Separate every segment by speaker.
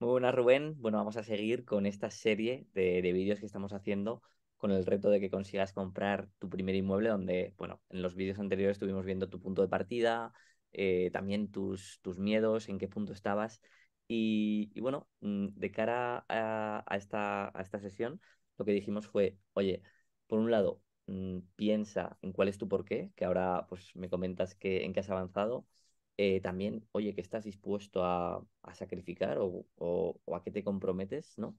Speaker 1: Muy buenas, Rubén. Bueno, vamos a seguir con esta serie de, vídeos que estamos haciendo con el reto de que consigas comprar tu primer inmueble, donde, bueno, en los vídeos anteriores estuvimos viendo tu punto de partida, eh, también tus, tus miedos, en qué punto estabas. Y, bueno, mm, de cara a, a, esta, a esta sesión, lo que dijimos fue, oye, por un lado, mm, piensa en cuál es tu porqué, que ahora pues me comentas que en qué has avanzado. Eh, también, oye, que estás dispuesto a, sacrificar o, a qué te comprometes, ¿no?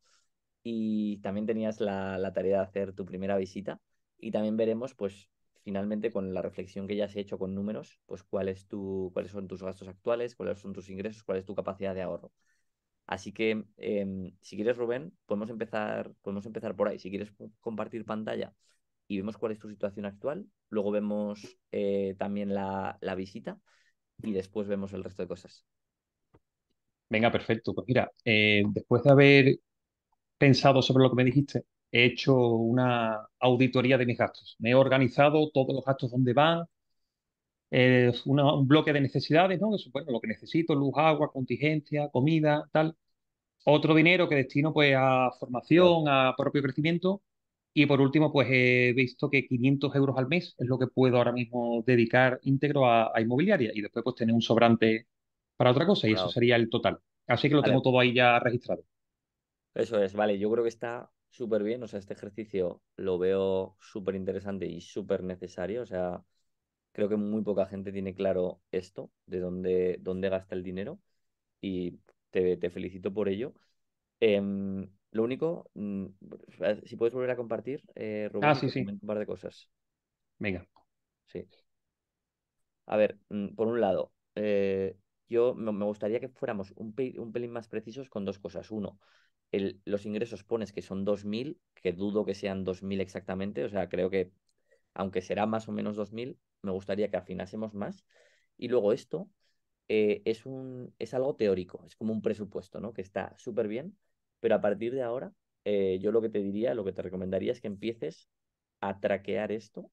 Speaker 1: Y también tenías la, tarea de hacer tu primera visita y también veremos, pues, finalmente con la reflexión que ya has hecho con números, pues, cuál tu, cuáles son tus gastos actuales, cuáles son tus ingresos, cuál es tu capacidad de ahorro. Así que, em, si quieres, Rubén, podemos empezar, podemos empezar por ahí. Si quieres compartir pantalla y vemos cuál es tu situación actual, luego vemos eh, también la visita y después vemos el resto de cosas.
Speaker 2: Venga, perfecto. Pues mira, eh, después de haber pensado sobre lo que me dijiste, he hecho una auditoría de mis gastos. Me he organizado todos los gastos donde van, es eh, un bloque de necesidades, ¿no? Eso, bueno, lo que necesito, luz, agua, contingencia, comida, tal. Otro dinero que destino pues a formación, a propio crecimiento y por último, pues he visto que 500 euros al mes es lo que puedo ahora mismo dedicar íntegro a, inmobiliaria y después pues tener un sobrante para otra cosa y eso sería el total. Así que lo tengo todo ahí ya registrado.
Speaker 1: Eso es, vale, yo creo que está súper bien, o sea, este ejercicio lo veo súper interesante y súper necesario, o sea, creo que muy poca gente tiene claro esto, de dónde, dónde gasta el dinero y te, te felicito por ello. Em, lo único, mm, si puedes volver a compartir, eh, ah, Rubén, un par de cosas. Venga. Sí. A ver, mm, por un lado, eh, yo me gustaría que fuéramos un, un, pelín más precisos con dos cosas. Uno, los ingresos pones que son 2.000, que dudo que sean 2.000 exactamente, o sea, creo que aunque será más o menos 2.000, me gustaría que afinásemos más. Y luego esto eh, es, un, es algo teórico, es como un presupuesto, ¿no? Que está súper bien, pero a partir de ahora, eh, yo lo que te diría, lo que te recomendaría es que empieces a traquear esto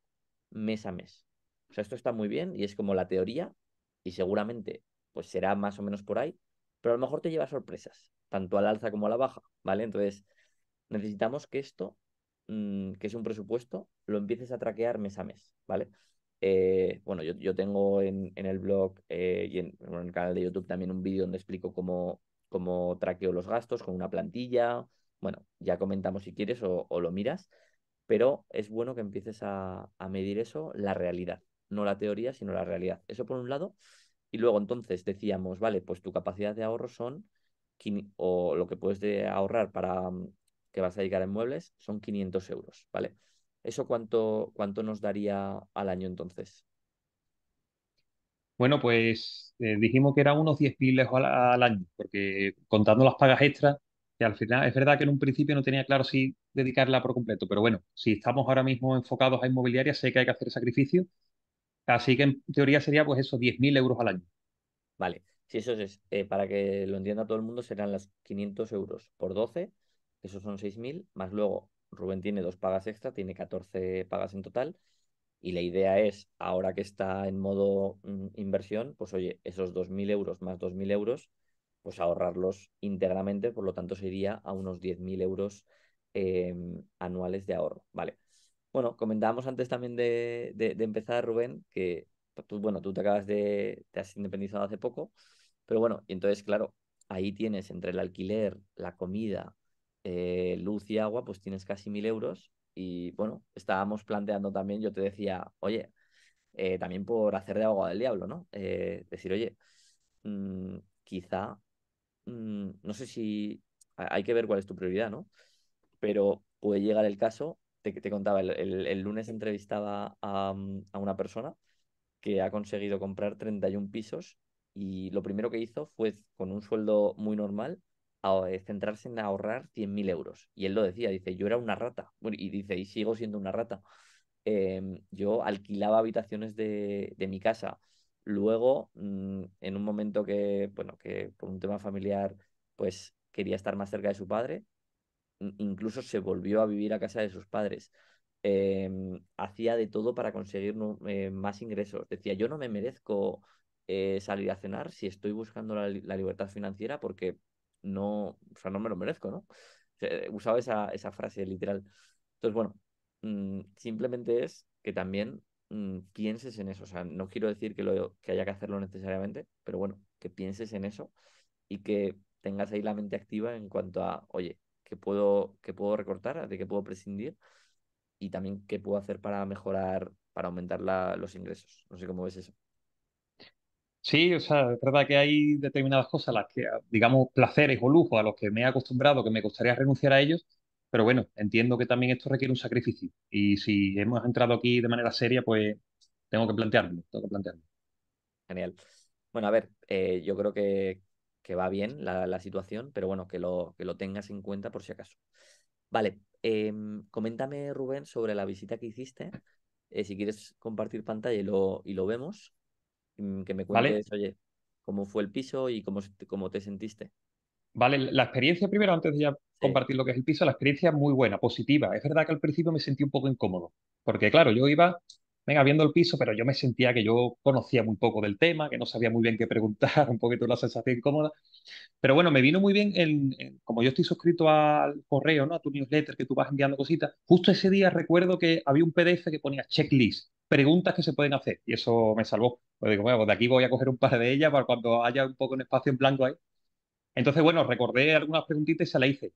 Speaker 1: mes a mes. O sea, esto está muy bien y es como la teoría y seguramente pues será más o menos por ahí, pero a lo mejor te lleva sorpresas, tanto al alza como a la baja, ¿vale? Entonces, necesitamos que esto, mm, que es un presupuesto, lo empieces a traquear mes a mes, ¿vale? Eh, bueno, yo, tengo en, en el blog eh, y en, en, el canal de YouTube también un vídeo donde explico cómo, como traqueo los gastos con una plantilla. Bueno, ya comentamos si quieres o, lo miras, pero es bueno que empieces a, medir eso, la realidad, no la teoría, sino la realidad. Eso por un lado. Y luego entonces decíamos, vale, pues tu capacidad de ahorro son, o lo que puedes de ahorrar para mm, que vas a llegar en muebles son 500 euros, ¿vale? ¿Eso cuánto, cuánto nos daría al
Speaker 2: año entonces? Bueno, pues eh, dijimos que era unos 10.000 euros al, año, porque contando las pagas extras, que al final es verdad que en un principio no tenía claro si dedicarla por completo, pero bueno, si estamos ahora mismo enfocados a inmobiliaria, sé que hay que hacer sacrificio, así que en teoría sería pues esos 10.000 euros al año. Vale,
Speaker 1: si eso es, eh, para que lo entienda todo el mundo, serán las 500 euros por 12, esos son 6.000, más luego Rubén tiene dos pagas extra, tiene 14 pagas en total, y la idea es, ahora que está en modo mm, inversión, pues oye, esos 2.000 euros más 2.000 euros, pues ahorrarlos íntegramente, por lo tanto sería a unos 10.000 euros em, anuales de ahorro, ¿vale? Bueno, comentábamos antes también de, empezar, Rubén, que tú, bueno, tú te acabas de, te has independizado hace poco, pero bueno, y entonces, claro, ahí tienes entre el alquiler, la comida, eh, luz y agua, pues tienes casi 1.000 euros y bueno, estábamos planteando también, yo te decía, oye, eh, también por hacer de agua del diablo, ¿no? Eh, decir, oye, mm, quizá, mm, no sé si hay que ver cuál es tu prioridad, ¿no? Pero puede llegar el caso, te, te contaba, el, lunes entrevistaba a, mm, a una persona que ha conseguido comprar 31 pisos y lo primero que hizo fue con un sueldo muy normal eh, centrarse en ahorrar 100.000 euros. Y él lo decía, dice, yo era una rata. Y dice, y sigo siendo una rata. Em, yo alquilaba habitaciones de, mi casa. Luego, mm, en un momento que, bueno, que por un tema familiar, pues quería estar más cerca de su padre, incluso se volvió a vivir a casa de sus padres. Em, hacía de todo para conseguir eh, más ingresos. Decía, yo no me merezco eh, salir a cenar si estoy buscando la, libertad financiera porque no, o sea, no me lo merezco, ¿no? Usaba esa, esa frase literal. Entonces, bueno, mm, simplemente es que también mm, pienses en eso. O sea, no quiero decir que, lo, que haya que hacerlo necesariamente, pero bueno, que pienses en eso y que tengas ahí la mente activa en cuanto a, oye, ¿qué puedo, puedo recortar? ¿De qué puedo prescindir? Y también qué puedo hacer para mejorar, para aumentar
Speaker 2: la, los ingresos. No sé cómo ves eso. Sí, o sea, es verdad que hay determinadas cosas, las que, digamos, placeres o lujos a los que me he acostumbrado, que me costaría renunciar a ellos, pero bueno, entiendo que también esto requiere un sacrificio. Y si hemos entrado aquí de manera seria, pues tengo que plantearlo, tengo que plantearlo.
Speaker 1: Genial. Bueno, a ver, eh, yo creo que, que va bien la, situación, pero bueno, que lo, que lo tengas en cuenta por si acaso. Vale, em, coméntame, Rubén, sobre la visita que hiciste. Eh, si quieres compartir pantalla lo, y lo vemos. Mm, que me cuentes, oye, cómo fue el piso y
Speaker 2: cómo, cómo te sentiste. Vale, la experiencia primero, antes de ya compartir lo que es el piso, la experiencia muy buena, positiva. Es verdad que al principio me sentí un poco incómodo, porque claro, yo iba, venga, viendo el piso, pero yo me sentía que yo conocía muy poco del tema, que no sabía muy bien qué preguntar, un poquito la sensación incómoda. Pero bueno, me vino muy bien, como yo estoy suscrito al correo, ¿no? a tu newsletter, que tú vas enviando cositas, justo ese día recuerdo que había un PDF que ponía checklist preguntas que se pueden hacer. Y eso me salvó. Pues digo, bueno, pues de aquí voy a coger un par de ellas para cuando haya un poco de espacio en blanco ahí. Entonces, bueno, recordé algunas preguntitas y se las hice.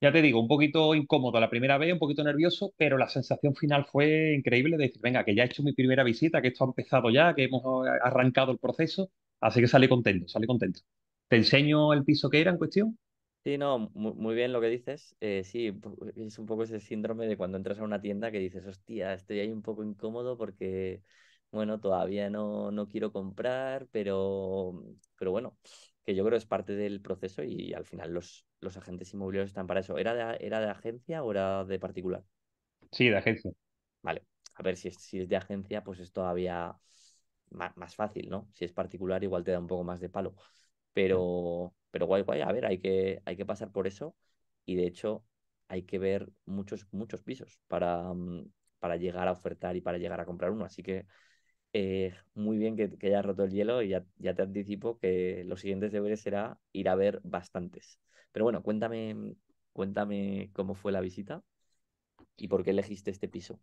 Speaker 2: Ya te digo, un poquito incómodo la primera vez, un poquito nervioso, pero la sensación final fue increíble de decir, venga, que ya he hecho mi primera visita, que esto ha empezado ya, que hemos arrancado el proceso, así que salí contento, salí contento. Te enseño el piso que era en cuestión.
Speaker 1: Sí, no, muy, bien lo que dices. Eh, sí, es un poco ese síndrome de cuando entras a una tienda que dices, hostia, estoy ahí un poco incómodo porque, bueno, todavía no, no quiero comprar, pero, pero bueno, que yo creo es parte del proceso y al final los, los agentes inmobiliarios están para eso. ¿Era de, ¿Era de agencia o era de particular? Sí, de agencia. Vale, a ver si es, si es de agencia, pues es todavía más fácil, ¿no? Si es particular, igual te da un poco más de palo. Mm. Pero, pero guay, guay, a ver, hay que, hay que pasar por eso y de hecho hay que ver muchos, muchos pisos para, mm, para llegar a ofertar y para llegar a comprar uno. Así que eh, muy bien que, que hayas roto el hielo y ya, te anticipo que los siguientes deberes será ir a ver bastantes. Pero bueno, cuéntame, mm, cuéntame cómo fue
Speaker 2: la visita y por qué elegiste este piso.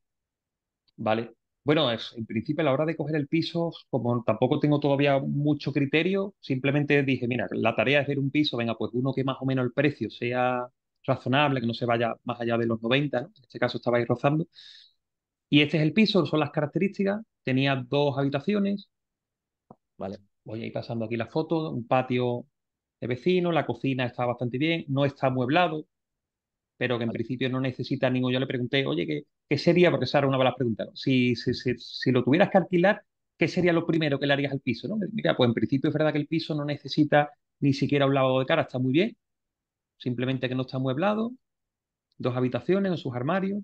Speaker 2: Vale, bueno, es, en principio a la hora de coger el piso, como tampoco tengo todavía mucho criterio, simplemente dije, mira, la tarea es ver un piso, venga, pues uno que más o menos el precio sea razonable, que no se vaya más allá de los 90, en este caso estabais rozando. Y este es el piso, son las características, tenía dos habitaciones, vale, voy a ir pasando aquí la foto, un patio de vecino, la cocina está bastante bien, no está amueblado, pero que en principio no necesita ningún. Yo le pregunté, oye, ¿qué, qué sería? Porque esa era una de las preguntas. Si, si, lo tuvieras que alquilar, ¿qué sería lo primero que le harías al piso? ¿no? Mira, pues en principio es verdad que el piso no necesita ni siquiera un lavado de cara, está muy bien. Simplemente que no está amueblado, dos habitaciones en sus armarios.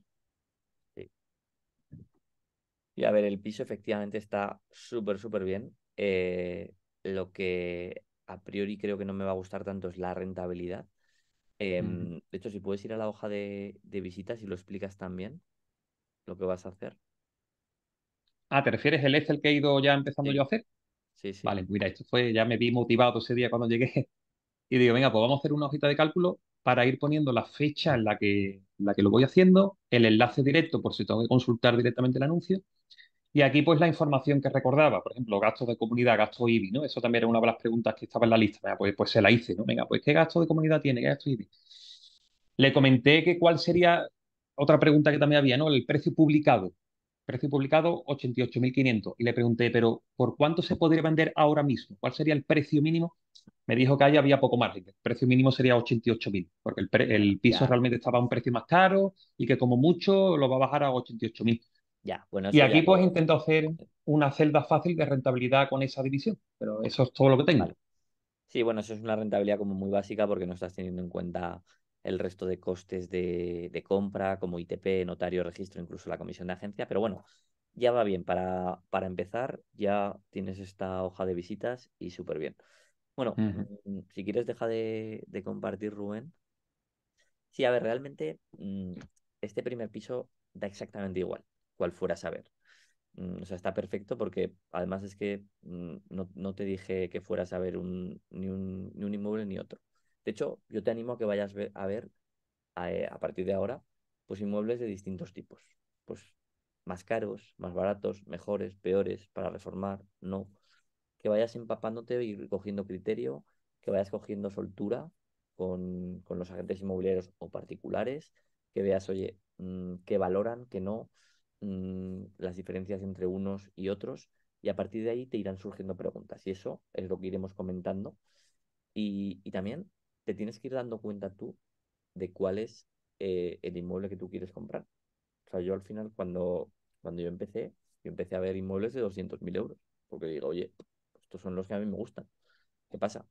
Speaker 1: Y a ver, el piso efectivamente está súper, súper bien. Eh, lo que a priori creo que no me va a gustar tanto es la rentabilidad Em, de hecho, si puedes ir a la hoja de, visitas y lo explicas también, lo que vas a hacer. Ah,
Speaker 2: ¿te refieres el Excel que he ido ya empezando yo a hacer? Sí, sí. Vale, mira, esto fue, ya me vi motivado ese día cuando llegué. Y digo, venga, pues vamos a hacer una hojita de cálculo para ir poniendo la fecha en la que, en la que lo voy haciendo, el enlace directo por si tengo que consultar directamente el anuncio y aquí, pues, la información que recordaba, por ejemplo, gastos de comunidad, gastos IBI, ¿no? Eso también era una de las preguntas que estaba en la lista. pues, pues se la hice, ¿no? Venga, pues, ¿qué gasto de comunidad tiene? ¿Qué gasto IBI? Le comenté que cuál sería otra pregunta que también había, ¿no? El precio publicado. Precio publicado, 88.500. Y le pregunté, pero ¿por cuánto se podría vender ahora mismo? ¿Cuál sería el precio mínimo? Me dijo que ahí había poco margen. El precio mínimo sería 88.000, porque el, piso realmente estaba a un precio más caro y que como mucho lo va a bajar a 88.000 y aquí pues intento hacer una celda fácil de rentabilidad con esa división, pero eso es todo lo que tengo.
Speaker 1: Sí, bueno, eso es una rentabilidad como muy básica porque no estás teniendo en cuenta el resto de costes de, compra, como ITP, notario, registro, incluso la comisión de agencia, pero bueno, ya va bien. Para, para empezar, ya tienes esta hoja de visitas y súper bien. Bueno, mm, si quieres, deja de, compartir, Rubén. Sí, a ver, realmente mm, este primer piso da exactamente igual cuál fuera a saber. Mm, o sea, está perfecto porque además es que mm, no, te dije que fueras a ver un, ni, un, inmueble ni otro. De hecho, yo te animo a que vayas a ver eh, a, partir de ahora pues inmuebles de distintos tipos. Pues más caros, más baratos, mejores, peores, para reformar, no. Que vayas empapándote y cogiendo criterio, que vayas cogiendo soltura con, con los agentes inmobiliarios o particulares, que veas, oye, mm, que valoran, que no. Mm, las diferencias entre unos y otros y a partir de ahí te irán surgiendo preguntas y eso es lo que iremos comentando. Y, también te tienes que ir dando cuenta tú de cuál es eh, el inmueble que tú quieres comprar. O sea, yo al final cuando, cuando yo empecé, yo empecé a ver inmuebles de 200.000 euros, porque digo, oye, estos son los que a mí me gustan. ¿Qué pasa?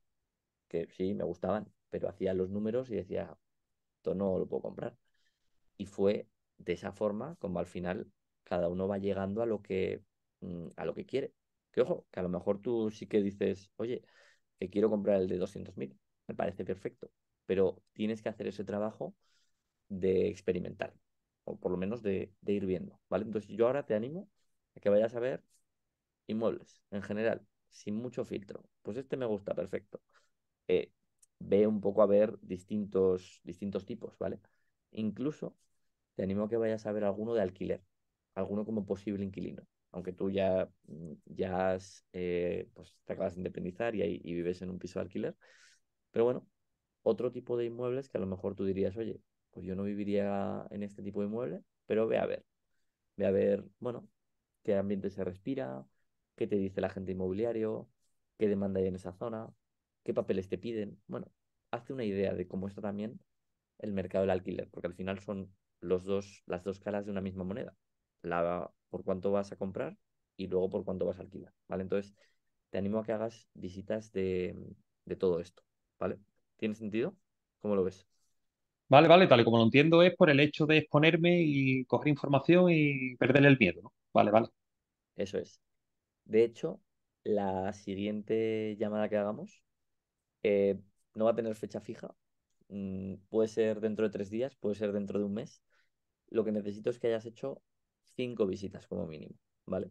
Speaker 1: Que sí, me gustaban, pero hacía los números y decía, esto no lo puedo comprar. Y fue de esa forma, como al final cada uno va llegando a lo que, mm, a lo que quiere. Que ojo, que a lo mejor tú sí que dices, oye, que quiero comprar el de 200.000, me parece perfecto, pero tienes que hacer ese trabajo de experimentar, o por lo menos de, ir viendo, ¿vale? Entonces yo ahora te animo a que vayas a ver inmuebles en general, sin mucho filtro. Pues este me gusta, perfecto. Eh, ve un poco a ver distintos, distintos tipos, ¿vale? Incluso te animo a que vayas a ver alguno de alquiler, alguno como posible inquilino. Aunque tú ya, mm, ya eh, pues te acabas de independizar y, vives en un piso de alquiler. Pero bueno, otro tipo de inmuebles que a lo mejor tú dirías, oye, pues yo no viviría en este tipo de inmueble, pero ve a ver. Ve a ver, bueno, qué ambiente se respira, qué te dice la gente inmobiliario, qué demanda hay en esa zona, qué papeles te piden. Bueno, hazte una idea de cómo está también el mercado del alquiler, porque al final son los dos, las dos caras de una misma moneda. La, por cuánto vas a comprar y luego por cuánto vas a alquilar, ¿vale? Entonces, te animo a que hagas visitas de, de todo
Speaker 2: esto, ¿vale? ¿Tiene sentido? ¿Cómo lo ves? Vale, vale, tal y como lo entiendo es por el hecho de exponerme y coger información y perder el miedo, Vale, vale. Eso es.
Speaker 1: De hecho, la siguiente llamada que hagamos eh, no va a tener fecha fija. Mm, puede ser dentro de tres días, puede ser dentro de un mes, lo que necesito es que hayas hecho cinco visitas como mínimo, ¿vale?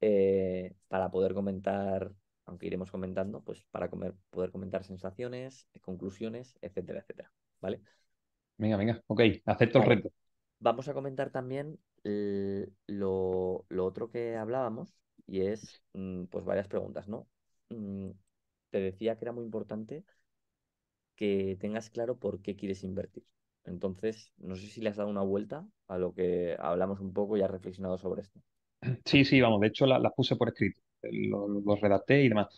Speaker 1: Eh, para poder comentar, aunque iremos comentando, pues para poder comentar sensaciones, conclusiones, etcétera, etcétera, ¿vale?
Speaker 2: Venga, venga, ok,
Speaker 1: acepto el reto. Vamos a comentar también lo, otro que hablábamos y es, mm, pues, varias preguntas, ¿no? Mm, te decía que era muy importante que tengas claro por qué quieres invertir, entonces, no sé si le has dado una vuelta a lo que hablamos un poco y has reflexionado sobre esto.
Speaker 2: Sí, sí, vamos, de hecho las puse por escrito, eh, los lo redacté y demás.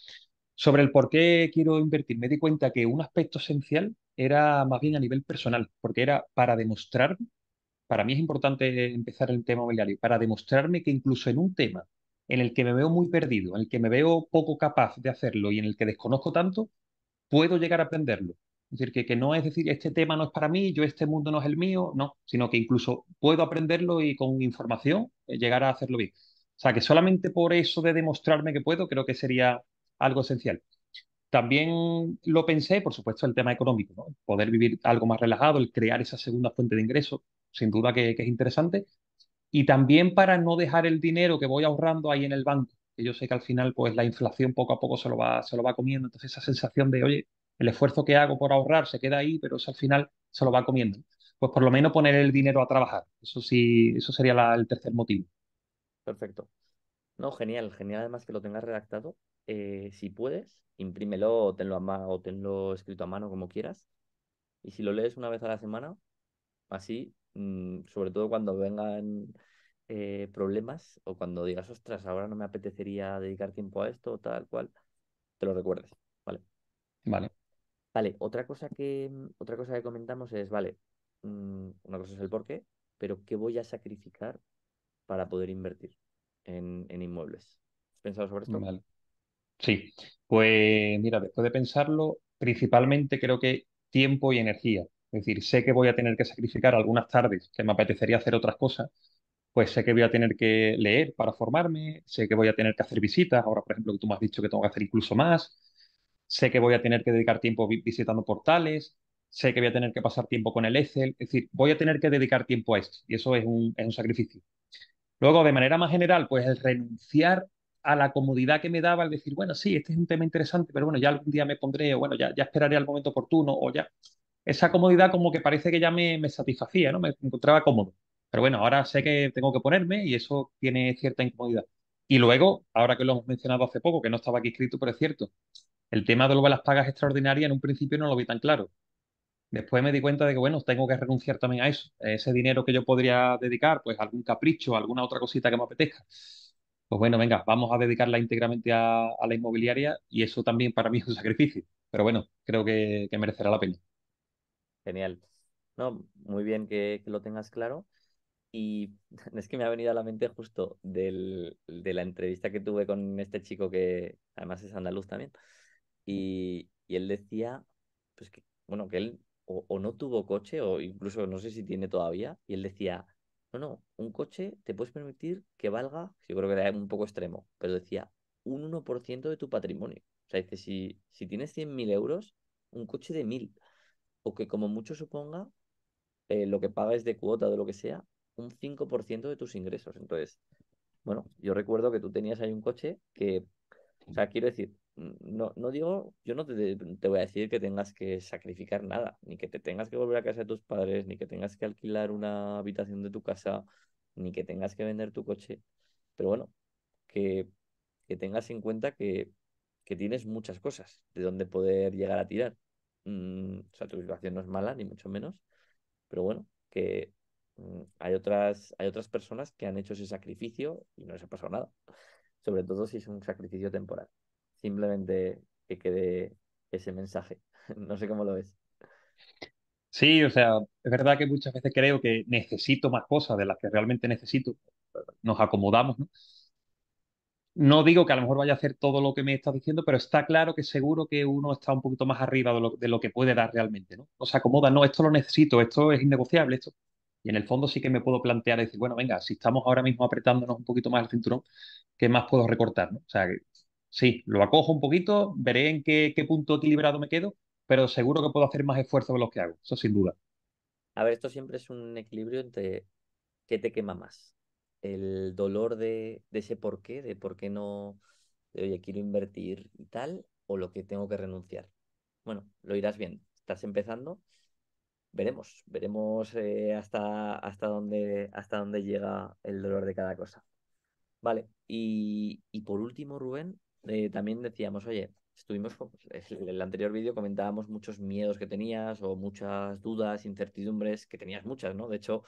Speaker 2: Sobre el por qué quiero invertir, me di cuenta que un aspecto esencial era más bien a nivel personal, porque era para demostrar, para mí es importante empezar el tema mobiliario, para demostrarme que incluso en un tema en el que me veo muy perdido, en el que me veo poco capaz de hacerlo y en el que desconozco tanto, puedo llegar a aprenderlo es decir, que, no es decir, este tema no es para mí, yo este mundo no es el mío, no, sino que incluso puedo aprenderlo y con información eh, llegar a hacerlo bien. O sea, que solamente por eso de demostrarme que puedo, creo que sería algo esencial. También lo pensé, por supuesto, el tema económico, ¿no? poder vivir algo más relajado, el crear esa segunda fuente de ingreso, sin duda que, es interesante. Y también para no dejar el dinero que voy ahorrando ahí en el banco, que yo sé que al final pues la inflación poco a poco se lo va, se lo va comiendo. Entonces esa sensación de, oye, el esfuerzo que hago por ahorrar se queda ahí, pero al final se lo va comiendo. Pues por lo menos poner el dinero a trabajar. Eso sí, eso sería el tercer motivo. Perfecto.
Speaker 1: No, genial, genial además que lo tengas redactado. Eh, si puedes, imprímelo o tenlo, a o tenlo escrito a mano como quieras. Y si lo lees una vez a la semana, así, mm, sobre todo cuando vengan eh, problemas o cuando digas, ostras, ahora no me apetecería dedicar tiempo a esto tal cual, te lo recuerdes, ¿vale? Vale. Vale, otra cosa que, mm, otra cosa que comentamos es, vale, mm, una cosa es el porqué, pero ¿qué voy a sacrificar para poder invertir en, en
Speaker 2: inmuebles? ¿Has pensado sobre esto? Sí, pues mira, después de pensarlo, principalmente creo que tiempo y energía. Es decir, sé que voy a tener que sacrificar algunas tardes que me apetecería hacer otras cosas, pues sé que voy a tener que leer para formarme, sé que voy a tener que hacer visitas, ahora por ejemplo que tú me has dicho que tengo que hacer incluso más, sé que voy a tener que dedicar tiempo visitando portales, sé que voy a tener que pasar tiempo con el Excel, es decir, voy a tener que dedicar tiempo a esto y eso es un, un sacrificio. Luego, de manera más general, pues el renunciar a la comodidad que me daba el decir, bueno, sí, este es un tema interesante, pero bueno, ya algún día me pondré, o bueno, ya, ya esperaré al momento oportuno, o ya. Esa comodidad como que parece que ya me, me satisfacía, ¿no? Me encontraba cómodo. Pero bueno, ahora sé que tengo que ponerme y eso tiene cierta incomodidad. Y luego, ahora que lo hemos mencionado hace poco, que no estaba aquí escrito, pero es cierto, el tema de lo de las pagas extraordinarias en un principio no lo vi tan claro. Después me di cuenta de que, bueno, tengo que renunciar también a eso, ese dinero que yo podría dedicar, pues algún capricho, alguna otra cosita que me apetezca. Pues bueno, venga, vamos a dedicarla íntegramente a, la inmobiliaria y eso también para mí es un sacrificio, pero bueno, creo que, merecerá la pena. Genial.
Speaker 1: No, muy bien que, lo tengas claro. Y es que me ha venido a la mente justo de la entrevista que tuve con este chico que además es andaluz también, y, él decía, pues que, bueno, que él o, no tuvo coche, o incluso no sé si tiene todavía, y él decía, no, no, un coche te puedes permitir que valga, yo creo que era un poco extremo, pero decía, un 1% de tu patrimonio. O sea, dice, si, si tienes 100.000 euros, un coche de 1.000, o que como mucho suponga eh, lo que pagues de cuota o de lo que sea, un 5% de tus ingresos. Entonces, bueno, yo recuerdo que tú tenías ahí un coche que, o sea, quiero decir, no, digo, yo no te, voy a decir que tengas que sacrificar nada, ni que te tengas que volver a casa de tus padres, ni que tengas que alquilar una habitación de tu casa, ni que tengas que vender tu coche, pero bueno, que, que tengas en cuenta que, que, tienes muchas cosas de donde poder llegar a tirar. Mm, o sea, tu situación no es mala, ni mucho menos, pero bueno, que mm, hay, otras, hay otras personas que han hecho ese sacrificio y no les ha pasado nada, sobre todo si es un sacrificio temporal. Simplemente que quede ese mensaje. No sé cómo lo ves.
Speaker 2: Sí, o sea, es verdad que muchas veces creo que necesito más cosas de las que realmente necesito. Nos acomodamos, ¿no? No digo que a lo mejor vaya a hacer todo lo que me estás diciendo, pero está claro que seguro que uno está un poquito más arriba de lo, que puede dar realmente, ¿no? O se acomoda, no, esto lo necesito, esto es innegociable, esto. Y en el fondo sí que me puedo plantear y decir, bueno, venga, si estamos ahora mismo apretándonos un poquito más el cinturón, ¿qué más puedo recortar? ¿no? O sea, que sí, lo acojo un poquito, veré en qué, qué punto equilibrado me quedo, pero seguro que puedo hacer más esfuerzo de lo que hago, eso sin duda.
Speaker 1: A ver, esto siempre es un equilibrio entre qué te quema más. El dolor de, ese por qué, de por qué no, de, oye, quiero invertir y tal, o lo que tengo que renunciar. Bueno, lo irás bien. Estás empezando, veremos, veremos eh, hasta, hasta, dónde, hasta dónde llega el dolor de cada cosa. Vale, y por último, Rubén, eh, también decíamos, oye, estuvimos, en pues, el anterior vídeo comentábamos muchos miedos que tenías o muchas dudas, incertidumbres, que tenías muchas, ¿no? De hecho,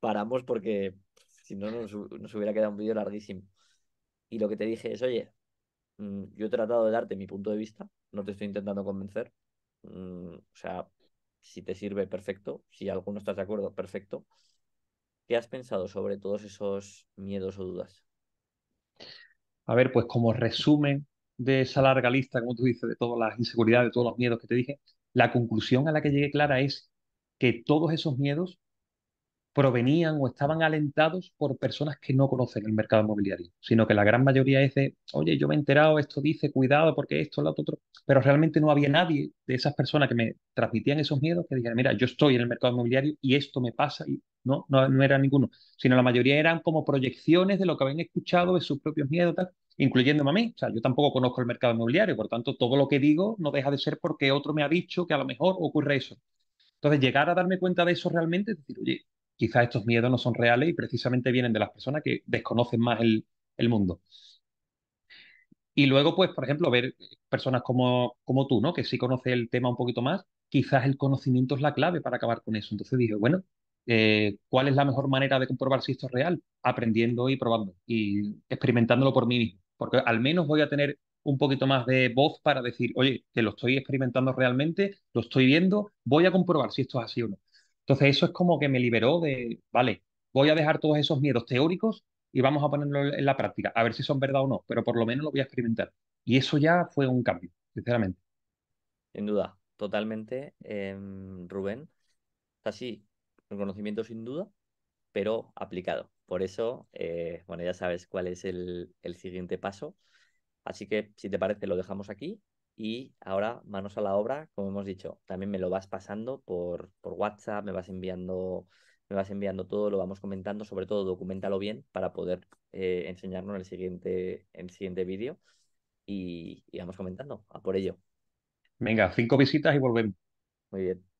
Speaker 1: paramos porque pues, si no nos, hubiera quedado un vídeo larguísimo. Y lo que te dije es, oye, mm, yo he tratado de darte mi punto de vista, no te estoy intentando convencer. Mm, o sea, si te sirve, perfecto. Si alguno estás de acuerdo, perfecto. ¿Qué has pensado sobre todos esos miedos o dudas?
Speaker 2: a ver, pues como resumen de esa larga lista, como tú dices, de todas las inseguridades, de todos los miedos que te dije, la conclusión a la que llegué clara es que todos esos miedos provenían o estaban alentados por personas que no conocen el mercado inmobiliario, sino que la gran mayoría es de, oye, yo me he enterado, esto dice, cuidado, porque esto, lo otro, pero realmente no había nadie de esas personas que me transmitían esos miedos que dijeran, mira, yo estoy en el mercado inmobiliario y esto me pasa y no, no, era ninguno, sino la mayoría eran como proyecciones de lo que habían escuchado, de sus propios miedos, incluyéndome a mí. O sea, yo tampoco conozco el mercado inmobiliario, por tanto, todo lo que digo no deja de ser porque otro me ha dicho que a lo mejor ocurre eso. Entonces, llegar a darme cuenta de eso realmente, es decir, oye, quizás estos miedos no son reales y precisamente vienen de las personas que desconocen más el, mundo. Y luego, pues, por ejemplo, ver personas como, como tú, ¿no? Que sí conoce el tema un poquito más, quizás el conocimiento es la clave para acabar con eso. Entonces dije, bueno, eh, ¿cuál es la mejor manera de comprobar si esto es real? Aprendiendo y probando y experimentándolo por mí mismo, porque al menos voy a tener un poquito más de voz para decir, oye, que lo estoy experimentando realmente, lo estoy viendo, voy a comprobar si esto es así o no. Entonces eso es como que me liberó de, vale, voy a dejar todos esos miedos teóricos y vamos a ponerlo en la práctica, a ver si son verdad o no, pero por lo menos lo voy a experimentar. Y eso ya fue un cambio, sinceramente. Sin duda,
Speaker 1: totalmente, em, Rubén Rubén. Así, conocimiento sin duda, pero aplicado. Por eso, eh, bueno, ya sabes cuál es el, siguiente paso. Así que, si te parece, lo dejamos aquí y ahora manos a la obra, como hemos dicho, también me lo vas pasando por, por WhatsApp, me vas enviando, me vas enviando todo, lo vamos comentando, sobre todo documentalo bien para poder eh, enseñarnos en el siguiente, en siguiente vídeo y, y vamos comentando, a por ello. Venga, cinco visitas y volvemos. Muy bien.